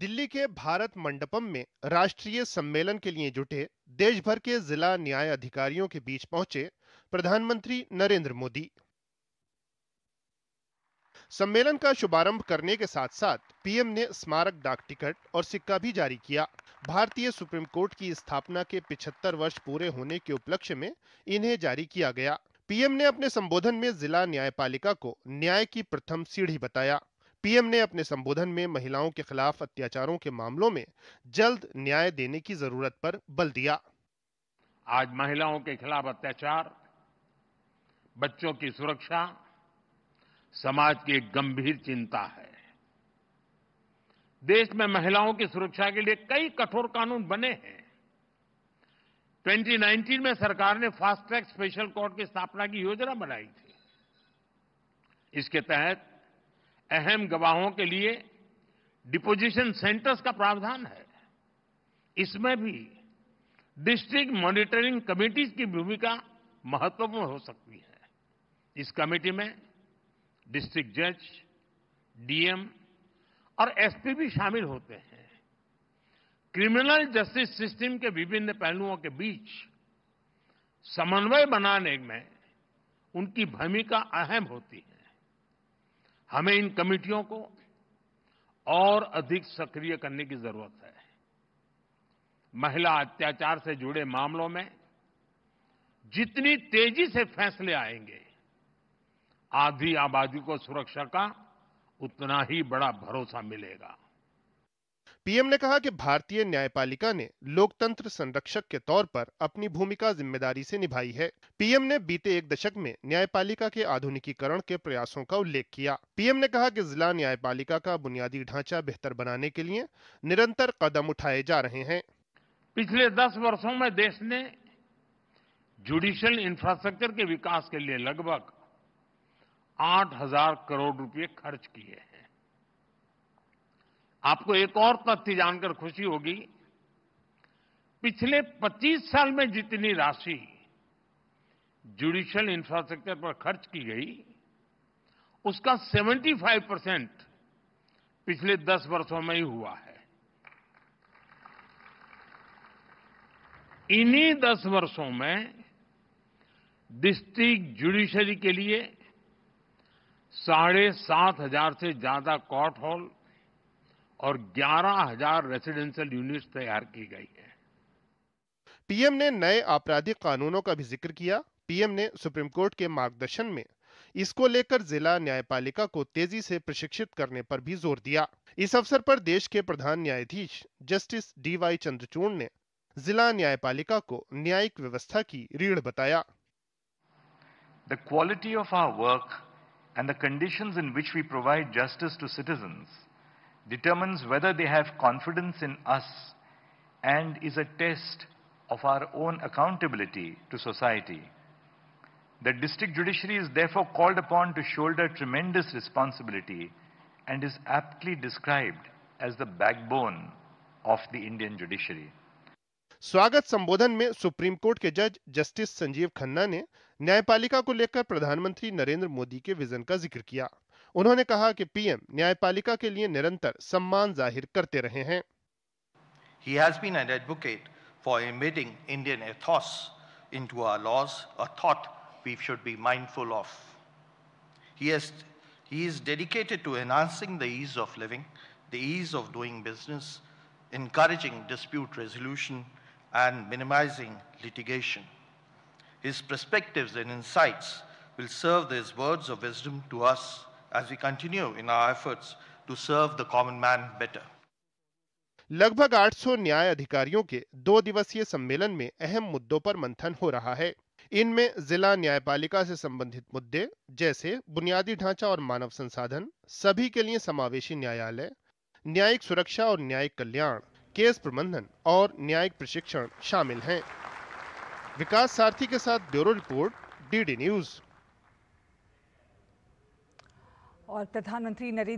दिल्ली के भारत मंडपम में राष्ट्रीय सम्मेलन के लिए जुटे देश भर के जिला न्याय अधिकारियों के बीच पहुंचे प्रधानमंत्री नरेंद्र मोदी सम्मेलन का शुभारंभ करने के साथ साथ पीएम ने स्मारक डाक टिकट और सिक्का भी जारी किया भारतीय सुप्रीम कोर्ट की स्थापना के 75 वर्ष पूरे होने के उपलक्ष्य में इन्हें जारी किया गया पीएम ने अपने संबोधन में जिला न्यायपालिका को न्याय की प्रथम सीढ़ी बताया पीएम ने अपने संबोधन में महिलाओं के खिलाफ अत्याचारों के मामलों में जल्द न्याय देने की जरूरत पर बल दिया आज महिलाओं के खिलाफ अत्याचार बच्चों की सुरक्षा समाज की एक गंभीर चिंता है देश में महिलाओं की सुरक्षा के लिए कई कठोर कानून बने हैं 2019 में सरकार ने फास्ट ट्रैक स्पेशल कोर्ट की स्थापना की योजना बनाई थी इसके तहत अहम गवाहों के लिए डिपोजिशन सेंटर्स का प्रावधान है इसमें भी डिस्ट्रिक्ट मॉनिटरिंग कमिटीज की भूमिका महत्वपूर्ण हो सकती है इस कमेटी में डिस्ट्रिक्ट जज डीएम और एसपी भी शामिल होते हैं क्रिमिनल जस्टिस सिस्टम के विभिन्न पहलुओं के बीच समन्वय बनाने में उनकी भूमिका अहम होती है हमें इन कमेटियों को और अधिक सक्रिय करने की जरूरत है महिला अत्याचार से जुड़े मामलों में जितनी तेजी से फैसले आएंगे आधी आबादी को सुरक्षा का उतना ही बड़ा भरोसा मिलेगा पीएम ने कहा कि भारतीय न्यायपालिका ने लोकतंत्र संरक्षक के तौर पर अपनी भूमिका जिम्मेदारी से निभाई है पीएम ने बीते एक दशक में न्यायपालिका के आधुनिकीकरण के प्रयासों का उल्लेख किया पीएम ने कहा कि जिला न्यायपालिका का बुनियादी ढांचा बेहतर बनाने के लिए निरंतर कदम उठाए जा रहे हैं पिछले दस वर्षों में देश ने जुडिशियल इंफ्रास्ट्रक्चर के विकास के लिए लगभग आठ हजार करोड़ रूपए खर्च किए हैं आपको एक और तथ्य जानकर खुशी होगी पिछले 25 साल में जितनी राशि जुडिशियल इंफ्रास्ट्रक्चर पर खर्च की गई उसका 75 परसेंट पिछले 10 वर्षों में ही हुआ है इन्हीं 10 वर्षों में डिस्ट्रिक्ट जुडिशरी के लिए साढ़े सात हजार से ज्यादा कोर्ट हॉल और 11,000 रेसिडेंशियल यूनिट तैयार की गई है पीएम ने नए आपराधिक कानूनों का भी जिक्र किया पीएम ने सुप्रीम कोर्ट के मार्गदर्शन में इसको लेकर जिला न्यायपालिका को तेजी से प्रशिक्षित करने पर भी जोर दिया इस अवसर पर देश के प्रधान न्यायाधीश जस्टिस डी वाई चंद्रचूड़ ने जिला न्यायपालिका को न्यायिक व्यवस्था की रीढ़ बताया the quality of our work and the conditions in which we provide justice to citizens determines whether they have confidence in us and is a test of our own accountability to society. The district judiciary is therefore called upon to shoulder tremendous responsibility and is aptly described as the backbone of the Indian judiciary. स्वागत संबोधन में supreme court के जज justice Sanjeev Khanna ने न्यायपालिका को लेकर प्रधानमंत्री नरेंद्र मोदी के विजन का जिक्र किया उन्होंने कहा कि पीएम न्यायपालिका के लिए निरंतर सम्मान जाहिर करते रहे हैं He has been an advocate for embedding Indian ethos into our laws, a thought we should be mindful of. He, has, he is dedicated to enhancing the ease of living, the ease of doing business, encouraging dispute resolution, and minimizing litigation. His perspectives and insights will serve as words of wisdom to us as we continue in our efforts to serve the common man better. लगभग 800 न्याय अधिकारियों के दो दिवसीय सम्मेलन में अहम मुद्दों पर मंथन हो रहा है इनमें जिला न्यायपालिका से संबंधित मुद्दे जैसे बुनियादी ढांचा और मानव संसाधन सभी के लिए समावेशी न्यायालय न्यायिक सुरक्षा और न्यायिक कल्याण केस प्रबंधन और न्यायिक प्रशिक्षण शामिल हैं विकास सारथी के साथ ब्यूरो रिपोर्ट डी न्यूज़ और प्रधानमंत्री नरेंद्र